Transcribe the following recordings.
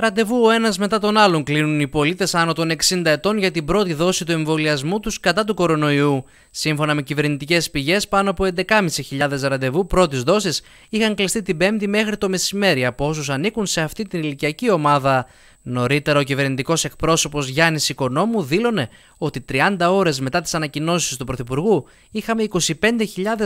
Ραντεβού ο ένας μετά τον άλλον κλείνουν οι πολίτες άνω των 60 ετών για την πρώτη δόση του εμβολιασμού τους κατά του κορονοϊού. Σύμφωνα με κυβερνητικές πηγές, πάνω από 11.500 ραντεβού πρώτης δόσης είχαν κλειστεί την Πέμπτη μέχρι το μεσημέρι από όσους ανήκουν σε αυτή την ηλικιακή ομάδα. Νωρίτερα, ο κυβερνητικός εκπρόσωπος Γιάννης Οικονόμου δήλωνε ότι 30 ώρες μετά τις ανακοινώσεις του Πρωθυπουργού είχαμε 25.000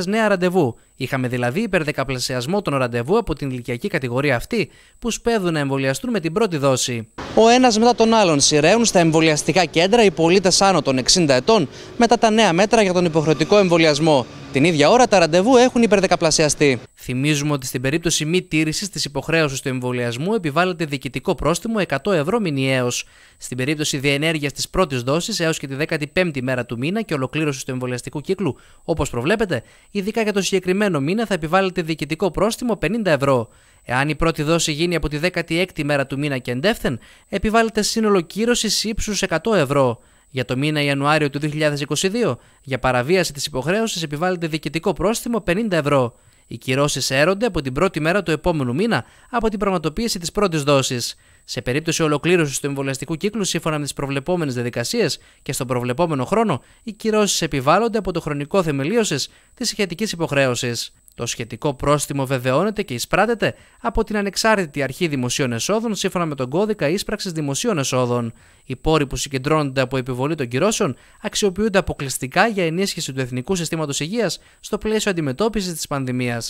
νέα ραντεβού. Είχαμε δηλαδή υπερδεκαπλασιασμό των ραντεβού από την ηλικιακή κατηγορία αυτή που σπέδουν να εμβολιαστούν με την πρώτη δόση. Ο ένας μετά τον άλλον σειραίουν στα εμβολιαστικά κέντρα οι πολίτες άνω των 60 ετών μετά τα νέα μέτρα για τον υποχρεωτικό εμβολιασμό. Την ίδια ώρα τα ραντεβού έχουν υπερδεκαπλασιαστεί. Θυμίζουμε ότι στην περίπτωση μη τήρησης της υποχρέωσης του εμβολιασμού επιβάλλεται διοικητικό πρόστιμο 100 ευρώ μηνιαίως. Στην περίπτωση διενέργειας της πρώτης δόσης έως και τη 15η μέρα του μήνα και ολοκλήρωσης του εμβολιαστικού κύκλου, όπως προβλέπετε, ειδικά για το συγκεκριμένο μήνα θα επιβάλλεται διοικητικό πρόστιμο 50 ευρώ. Εάν η πρώτη δόση γίνει από τη 16η μέρα του μήνα και εντεύθεν, επιβάλλεται σύνολο κύρωσης ύψους 100 ευρώ. Για το μήνα Ιανουάριο του 2022, για παραβίαση της υποχρέωσης επιβάλλεται διοικητικό πρόστιμο 50 ευρώ. Οι κυρώσεις έρονται από την πρώτη μέρα του επόμενου μήνα από την πραγματοποίηση της πρώτης δόσης. Σε περίπτωση ολοκλήρωσης του εμβολιαστικού κύκλου σύμφωνα με τις προβλεπόμενες διαδικασίες και στον προβλεπόμενο χρόνο, οι κυρώσεις επιβάλλονται από το χρονικό θεμελίωσης της ηχετική υποχρέωσης. Το σχετικό πρόστιμο βεβαιώνεται και εισπράτεται από την ανεξάρτητη αρχή δημοσίων εσόδων σύμφωνα με τον κώδικα ίσπραξης δημοσίων εσόδων. Οι πόροι που συγκεντρώνονται από επιβολή των κυρώσεων αξιοποιούνται αποκλειστικά για ενίσχυση του εθνικού συστήματος υγείας στο πλαίσιο αντιμετώπισης της πανδημίας.